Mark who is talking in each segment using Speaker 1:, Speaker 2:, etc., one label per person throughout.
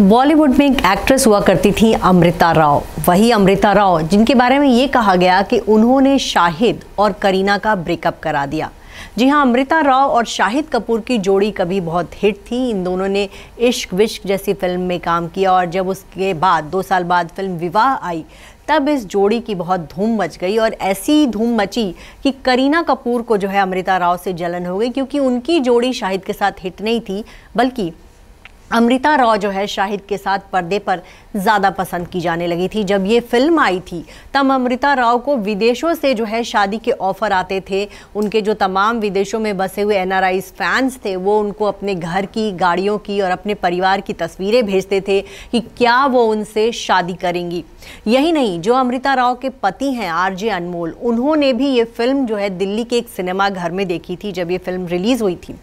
Speaker 1: बॉलीवुड में एक एक्ट्रेस हुआ करती थी अमृता राव वही अमृता राव जिनके बारे में ये कहा गया कि उन्होंने शाहिद और करीना का ब्रेकअप करा दिया जी हाँ अमृता राव और शाहिद कपूर की जोड़ी कभी बहुत हिट थी इन दोनों ने इश्क विश्क जैसी फिल्म में काम किया और जब उसके बाद दो साल बाद फिल्म विवाह आई तब इस जोड़ी की बहुत धूम मच गई और ऐसी धूम मची कि करीना कपूर को जो है अमृता राव से जलन हो गई क्योंकि उनकी जोड़ी शाहिद के साथ हिट नहीं थी बल्कि अमृता राव जो है शाहिद के साथ पर्दे पर ज़्यादा पसंद की जाने लगी थी जब ये फिल्म आई थी तब अमृता राव को विदेशों से जो है शादी के ऑफ़र आते थे उनके जो तमाम विदेशों में बसे हुए एन फैंस थे वो उनको अपने घर की गाड़ियों की और अपने परिवार की तस्वीरें भेजते थे कि क्या वो उनसे शादी करेंगी यही नहीं जो अमृता राव के पति हैं आर अनमोल उन्होंने भी ये फिल्म जो है दिल्ली के एक सिनेमा घर में देखी थी जब ये फिल्म रिलीज़ हुई थी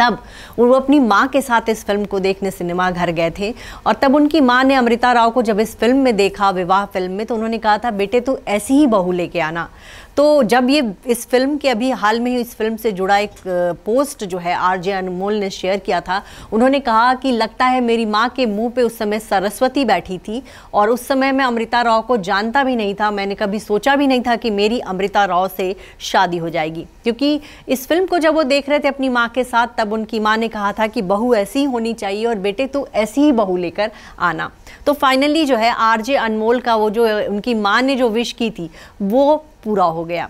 Speaker 1: तब वो अपनी माँ के साथ इस फिल्म को देखने सिनेमा घर गए थे और तब उनकी माँ ने अमृता राव को जब इस फिल्म में देखा विवाह फिल्म में तो उन्होंने कहा था बेटे तू ऐसी ही बहू लेके आना तो जब ये इस फिल्म के अभी हाल में ही इस फिल्म से जुड़ा एक पोस्ट जो है आरजे अनमोल ने शेयर किया था उन्होंने कहा कि लगता है मेरी माँ के मुंह पे उस समय सरस्वती बैठी थी और उस समय मैं अमृता राव को जानता भी नहीं था मैंने कभी सोचा भी नहीं था कि मेरी अमृता राव से शादी हो जाएगी क्योंकि इस फिल्म को जब वो देख रहे थे अपनी माँ के साथ तब उनकी माँ ने कहा था कि बहू ऐसी होनी चाहिए और बेटे तू ऐसी ही बहू लेकर आना तो फाइनली जो है आरजे अनमोल का वो जो उनकी माँ ने जो विश की थी वो पूरा हो गया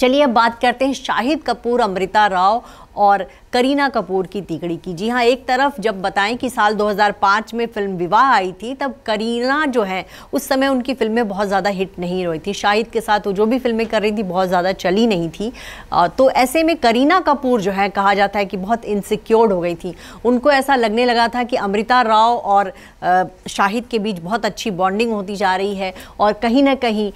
Speaker 1: चलिए अब बात करते हैं शाहिद कपूर अमृता राव और करीना कपूर की तिकड़ी की जी हाँ एक तरफ जब बताएं कि साल 2005 में फिल्म विवाह आई थी तब करीना जो है उस समय उनकी फिल्में बहुत ज़्यादा हिट नहीं रही थी शाहिद के साथ वो जो भी फिल्में कर रही थी बहुत ज़्यादा चली नहीं थी तो ऐसे में करीना कपूर जो है कहा जाता है कि बहुत इनसिक्योर्ड हो गई थी उनको ऐसा लगने लगा था कि अमृता राव और शाहिद के बीच बहुत अच्छी बॉन्डिंग होती जा रही है और कहीं ना कहीं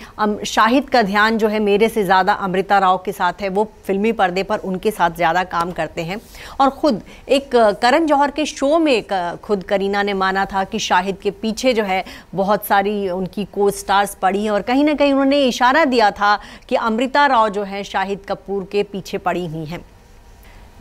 Speaker 1: शाहिद का ध्यान जो है मेरे से ज़्यादा अमृता राव के साथ है वो फिल्मी पर्दे पर उनके साथ ज़्यादा काम काम करते हैं और ख़ुद एक करण जौहर के शो में खुद करीना ने माना था कि शाहिद के पीछे जो है बहुत सारी उनकी को स्टार्स पड़ी हैं और कहीं ना कहीं उन्होंने इशारा दिया था कि अमृता राव जो है शाहिद कपूर के पीछे पड़ी हुई हैं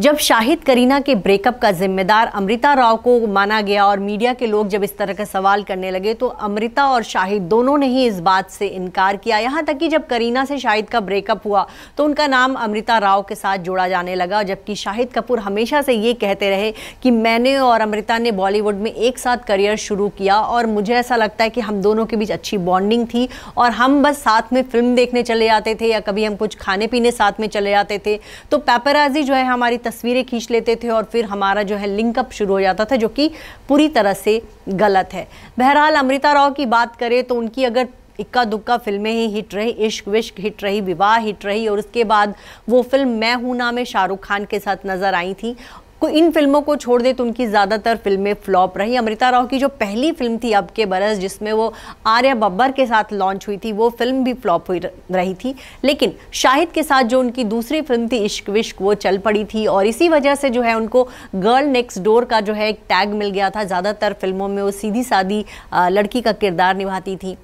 Speaker 1: जब शाहिद करीना के ब्रेकअप का जिम्मेदार अमृता राव को माना गया और मीडिया के लोग जब इस तरह का सवाल करने लगे तो अमृता और शाहिद दोनों ने ही इस बात से इनकार किया यहाँ तक कि जब करीना से शाहिद का ब्रेकअप हुआ तो उनका नाम अमृता राव के साथ जोड़ा जाने लगा जबकि शाहिद कपूर हमेशा से ये कहते रहे कि मैंने और अमृता ने बॉलीवुड में एक साथ करियर शुरू किया और मुझे ऐसा लगता है कि हम दोनों के बीच अच्छी बॉन्डिंग थी और हम बस साथ में फिल्म देखने चले जाते थे या कभी हम कुछ खाने पीने साथ में चले जाते थे तो पेपराजी जो है हमारी तस्वीरें खींच लेते थे और फिर हमारा जो है लिंकअप शुरू हो जाता था जो कि पूरी तरह से गलत है बहरहाल अमृता राव की बात करें तो उनकी अगर इक्का दुक्का फिल्में ही हिट रही इश्क विश्क हिट रही विवाह हिट रही और उसके बाद वो फिल्म मैं हूं ना में शाहरुख खान के साथ नज़र आई थी कोई तो इन फिल्मों को छोड़ दे तो उनकी ज़्यादातर फिल्में फ्लॉप रही अमृता राव की जो पहली फिल्म थी अब के बरस जिसमें वो आर्या बब्बर के साथ लॉन्च हुई थी वो फिल्म भी फ्लॉप हुई रही थी लेकिन शाहिद के साथ जो उनकी दूसरी फिल्म थी इश्क विश्क वो चल पड़ी थी और इसी वजह से जो है उनको गर्ल नेक्स्ट डोर का जो है एक टैग मिल गया था ज़्यादातर फिल्मों में वो सीधी सादी लड़की का किरदार निभाती थी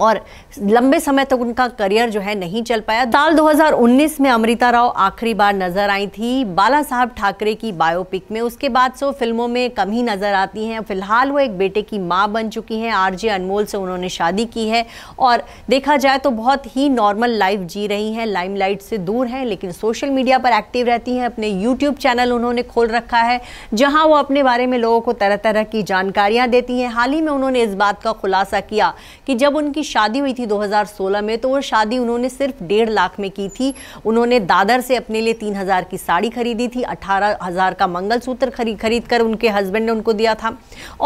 Speaker 1: और लंबे समय तक उनका करियर जो है नहीं चल पाया साल 2019 में अमृता राव आखिरी बार नजर आई थी बाला साहब ठाकरे की बायोपिक में उसके बाद सो फिल्मों में कम ही नजर आती हैं फिलहाल वो एक बेटे की माँ बन चुकी हैं आरजे अनमोल से उन्होंने शादी की है और देखा जाए तो बहुत ही नॉर्मल लाइफ जी रही हैं लाइमलाइट से दूर हैं लेकिन सोशल मीडिया पर एक्टिव रहती हैं अपने यूट्यूब चैनल उन्होंने खोल रखा है जहाँ वो अपने बारे में लोगों को तरह तरह की जानकारियाँ देती हैं हाल ही में उन्होंने इस बात का खुलासा किया कि जब उनकी की शादी हुई थी 2016 में तो वो शादी उन्होंने सिर्फ डेढ़ लाख में की थी उन्होंने दादर से अपने लिए तीन हज़ार की साड़ी खरीदी थी अठारह हज़ार का मंगलसूत्र खरीद खरीद कर उनके हस्बैंड ने उनको दिया था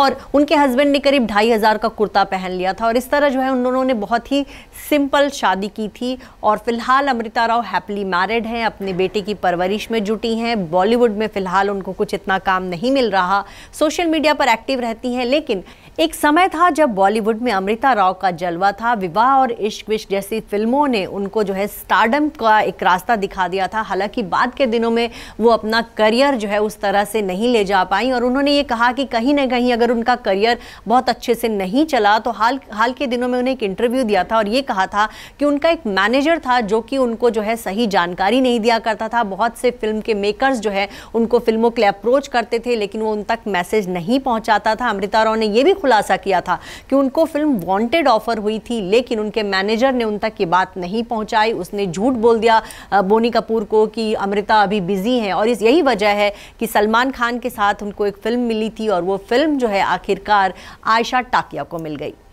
Speaker 1: और उनके हस्बैंड ने करीब ढाई हज़ार का कुर्ता पहन लिया था और इस तरह जो है उन्होंने बहुत ही सिंपल शादी की थी और फिलहाल अमृता राव हैप्पली मैरिड हैं अपने बेटे की परवरिश में जुटी हैं बॉलीवुड में फ़िलहाल उनको कुछ इतना काम नहीं मिल रहा सोशल मीडिया पर एक्टिव रहती हैं लेकिन एक समय था जब बॉलीवुड में अमृता राव का जलवा हुआ था विवाह और इश्क विश्क जैसी फिल्मों ने उनको जो है स्टार्डम का एक रास्ता दिखा दिया था हालांकि बाद के दिनों में वो अपना करियर जो है उस तरह से नहीं ले जा पाई और उन्होंने ये कहा कि कहीं ना कहीं अगर उनका करियर बहुत अच्छे से नहीं चला तो हाल हाल के दिनों में उन्हें एक इंटरव्यू दिया था और ये कहा था कि उनका एक मैनेजर था जो कि उनको जो है सही जानकारी नहीं दिया करता था बहुत से फिल्म के मेकर्स जो है उनको फिल्मों के लिए अप्रोच करते थे लेकिन वो उन तक मैसेज नहीं पहुँचाता था अमृता राव ने यह भी खुलासा किया था कि उनको फिल्म वॉन्टेड ऑफर हुई हुई थी लेकिन उनके मैनेजर ने उन तक ये बात नहीं पहुंचाई उसने झूठ बोल दिया बोनी कपूर को कि अमृता अभी बिजी हैं और इस यही वजह है कि सलमान खान के साथ उनको एक फिल्म मिली थी और वो फिल्म जो है आखिरकार आयशा टाकिया को मिल गई